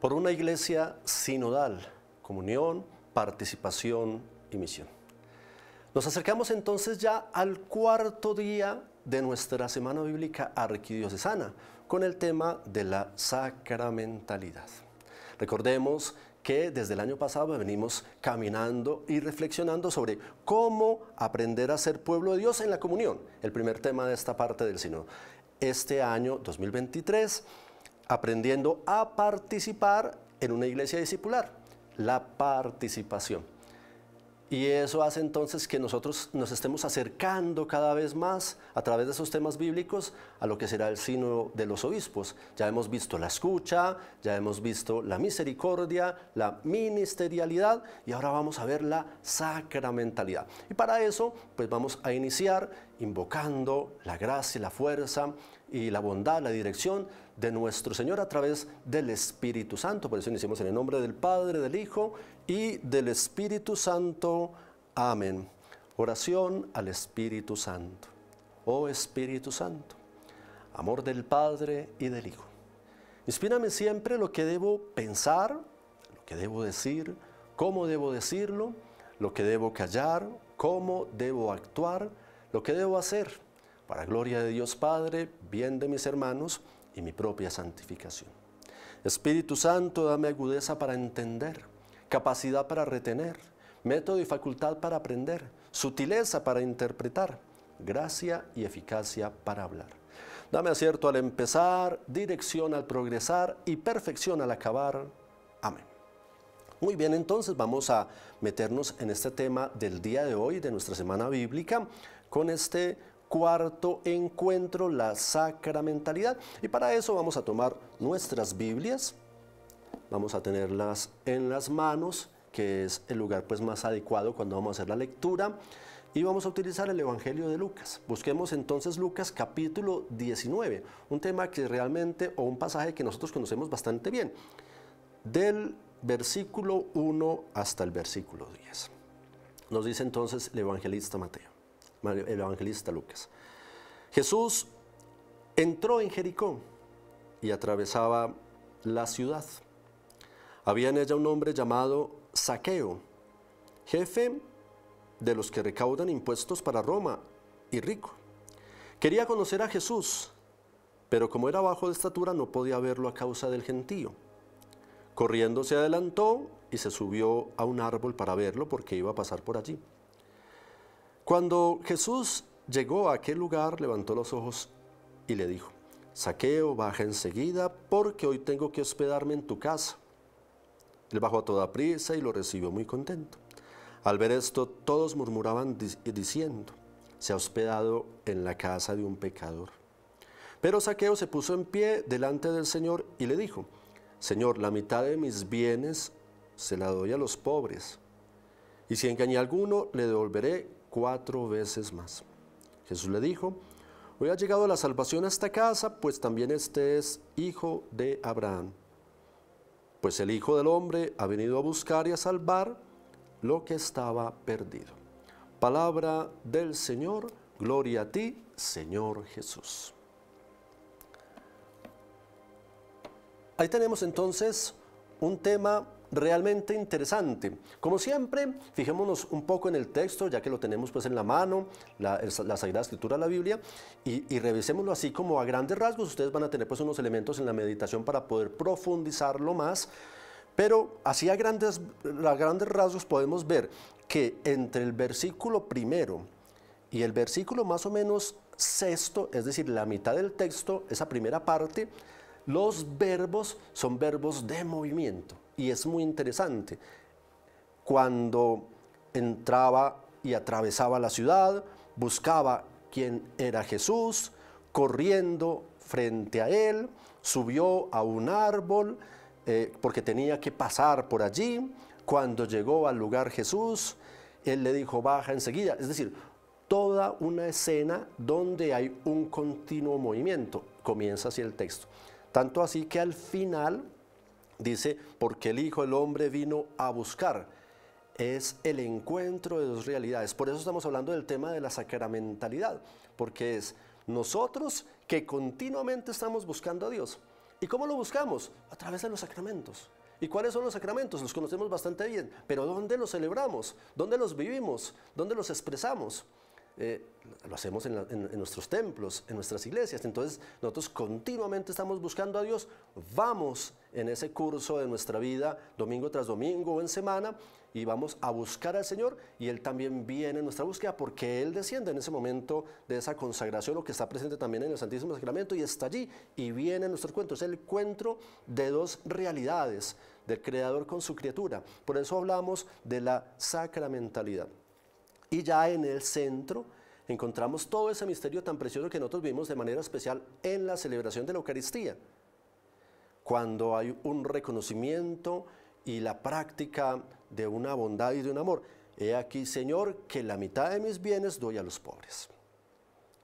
por una iglesia sinodal, comunión, participación y misión. Nos acercamos entonces ya al cuarto día de nuestra Semana Bíblica Arquidiocesana con el tema de la sacramentalidad. Recordemos que desde el año pasado venimos caminando y reflexionando sobre cómo aprender a ser pueblo de Dios en la comunión, el primer tema de esta parte del Sino. Este año 2023 aprendiendo a participar en una iglesia discipular, la participación. Y eso hace entonces que nosotros nos estemos acercando cada vez más a través de esos temas bíblicos a lo que será el signo de los obispos. Ya hemos visto la escucha, ya hemos visto la misericordia, la ministerialidad y ahora vamos a ver la sacramentalidad. Y para eso pues vamos a iniciar invocando la gracia, la fuerza y la bondad, la dirección de nuestro Señor a través del Espíritu Santo. Por eso decimos en el nombre del Padre, del Hijo y del Espíritu Santo. Amén. Oración al Espíritu Santo. Oh Espíritu Santo, amor del Padre y del Hijo. Inspírame siempre lo que debo pensar, lo que debo decir, cómo debo decirlo, lo que debo callar, cómo debo actuar, lo que debo hacer, para gloria de Dios Padre, bien de mis hermanos, y mi propia santificación. Espíritu Santo, dame agudeza para entender, capacidad para retener, método y facultad para aprender, sutileza para interpretar, gracia y eficacia para hablar. Dame acierto al empezar, dirección al progresar y perfección al acabar. Amén. Muy bien, entonces vamos a meternos en este tema del día de hoy, de nuestra semana bíblica, con este cuarto encuentro, la sacramentalidad. Y para eso vamos a tomar nuestras Biblias, vamos a tenerlas en las manos, que es el lugar pues más adecuado cuando vamos a hacer la lectura. Y vamos a utilizar el Evangelio de Lucas. Busquemos entonces Lucas capítulo 19, un tema que realmente, o un pasaje que nosotros conocemos bastante bien, del versículo 1 hasta el versículo 10. Nos dice entonces el evangelista Mateo el evangelista Lucas. Jesús entró en Jericó y atravesaba la ciudad. Había en ella un hombre llamado Saqueo, jefe de los que recaudan impuestos para Roma y rico. Quería conocer a Jesús, pero como era bajo de estatura no podía verlo a causa del gentío. Corriendo se adelantó y se subió a un árbol para verlo porque iba a pasar por allí. Cuando Jesús llegó a aquel lugar, levantó los ojos y le dijo, Saqueo, baja enseguida, porque hoy tengo que hospedarme en tu casa. Él bajó a toda prisa y lo recibió muy contento. Al ver esto, todos murmuraban diciendo, se ha hospedado en la casa de un pecador. Pero Saqueo se puso en pie delante del Señor y le dijo, Señor, la mitad de mis bienes se la doy a los pobres, y si engañé a alguno, le devolveré cuatro veces más. Jesús le dijo, hoy ha llegado la salvación a esta casa, pues también este es hijo de Abraham. Pues el Hijo del Hombre ha venido a buscar y a salvar lo que estaba perdido. Palabra del Señor, gloria a ti, Señor Jesús. Ahí tenemos entonces un tema realmente interesante. Como siempre, fijémonos un poco en el texto, ya que lo tenemos pues en la mano, la, Sagrada Escritura, la Biblia, y, revisémoslo así como a grandes rasgos. Ustedes van a tener pues unos elementos en la meditación para poder profundizarlo más, pero así a grandes, a grandes rasgos podemos ver que entre el versículo primero y el versículo más o menos sexto, es decir, la mitad del texto, esa primera parte, los verbos son verbos de movimiento y es muy interesante. Cuando entraba y atravesaba la ciudad, buscaba quién era Jesús, corriendo frente a él, subió a un árbol eh, porque tenía que pasar por allí. Cuando llegó al lugar Jesús, él le dijo, baja enseguida. Es decir, toda una escena donde hay un continuo movimiento. Comienza así el texto. Tanto así que al final Dice, porque el Hijo del Hombre vino a buscar. Es el encuentro de dos realidades. Por eso estamos hablando del tema de la sacramentalidad, porque es nosotros que continuamente estamos buscando a Dios. ¿Y cómo lo buscamos? A través de los sacramentos. ¿Y cuáles son los sacramentos? Los conocemos bastante bien, pero ¿dónde los celebramos? ¿Dónde los vivimos? ¿Dónde los expresamos? Eh, lo hacemos en, nuestros templos, en nuestras iglesias. Entonces nosotros continuamente estamos buscando a Dios, vamos en ese curso de nuestra vida, domingo tras domingo o en semana, y vamos a buscar al Señor y Él también viene en nuestra búsqueda porque Él desciende en ese momento de esa consagración, lo que está presente también en el Santísimo Sacramento y está allí y viene en nuestro encuentro. Es el encuentro de dos realidades, del Creador con su criatura. Por eso hablamos de la sacramentalidad. Y ya en el centro encontramos todo ese misterio tan precioso que nosotros vimos de manera especial en la celebración de la Eucaristía. Cuando hay un reconocimiento y la práctica de una bondad y de un amor. He aquí, Señor, que la mitad de mis bienes doy a los pobres.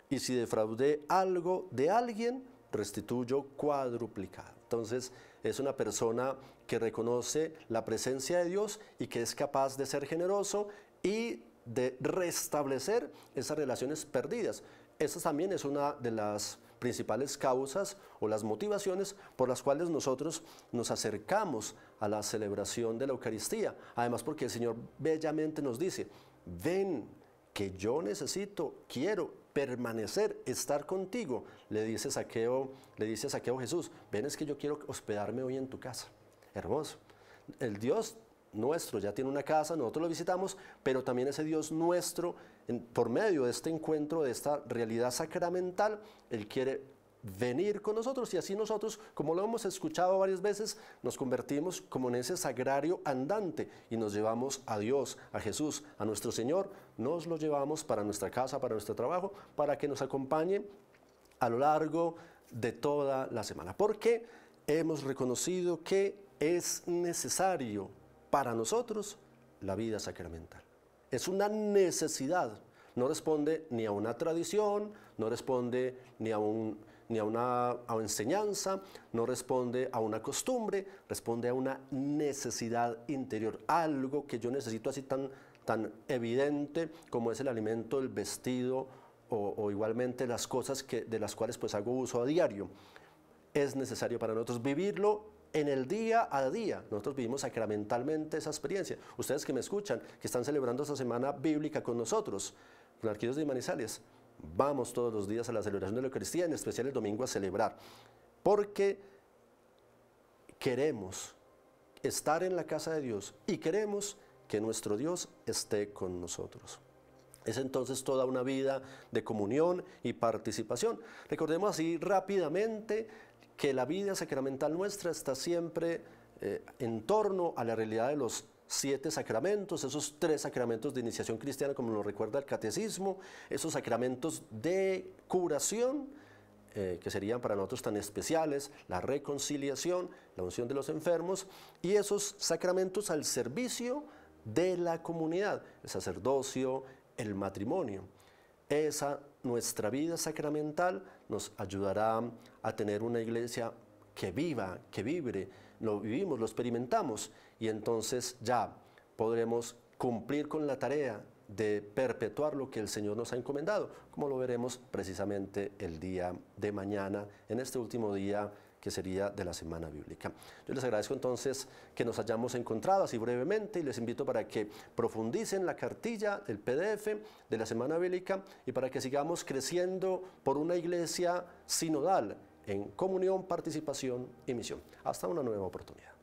Y si defraudé algo de alguien, restituyo cuadruplicado. Entonces, es una persona que reconoce la presencia de Dios y que es capaz de ser generoso y de restablecer esas relaciones perdidas. Esa también es una de las principales causas o las motivaciones por las cuales nosotros nos acercamos a la celebración de la Eucaristía. Además porque el Señor bellamente nos dice, ven que yo necesito, quiero permanecer, estar contigo. Le dice Saqueo, le dice Saqueo Jesús, ven es que yo quiero hospedarme hoy en tu casa. Hermoso. El Dios nuestro, ya tiene una casa, nosotros lo visitamos, pero también ese Dios nuestro, por medio de este encuentro, de esta realidad sacramental, Él quiere venir con nosotros y así nosotros, como lo hemos escuchado varias veces, nos convertimos como en ese sagrario andante y nos llevamos a Dios, a Jesús, a nuestro Señor, nos lo llevamos para nuestra casa, para nuestro trabajo, para que nos acompañe a lo largo de toda la semana. Porque hemos reconocido que es necesario para nosotros la vida sacramental. Es una necesidad, no responde ni a una tradición, no responde ni a, un, ni a una enseñanza, no responde a una costumbre, responde a una necesidad interior, algo que yo necesito así tan, tan evidente como es el alimento, el vestido o, igualmente las cosas que, de las cuales pues hago uso a diario. Es necesario para nosotros vivirlo en el día a día. Nosotros vivimos sacramentalmente esa experiencia. Ustedes que me escuchan, que están celebrando esta semana bíblica con nosotros, con Arquídeos de Manizales, vamos todos los días a la celebración de la Eucaristía, en especial el domingo a celebrar, porque queremos estar en la casa de Dios y queremos que nuestro Dios esté con nosotros. Es entonces toda una vida de comunión y participación. Recordemos así rápidamente que la vida sacramental nuestra está siempre eh, en torno a la realidad de los siete sacramentos, esos tres sacramentos de iniciación cristiana, como nos recuerda el catecismo, esos sacramentos de curación, eh, que serían para nosotros tan especiales, la reconciliación, la unción de los enfermos, y esos sacramentos al servicio de la comunidad, el sacerdocio, el matrimonio esa nuestra vida sacramental nos ayudará a tener una iglesia que viva, que vibre, lo vivimos, lo experimentamos y entonces ya podremos cumplir con la tarea de perpetuar lo que el Señor nos ha encomendado, como lo veremos precisamente el día de mañana, en este último día que sería de la Semana Bíblica. Yo les agradezco entonces que nos hayamos encontrado así brevemente y les invito para que profundicen la cartilla, el PDF de la Semana Bíblica y para que sigamos creciendo por una iglesia sinodal en comunión, participación y misión. Hasta una nueva oportunidad.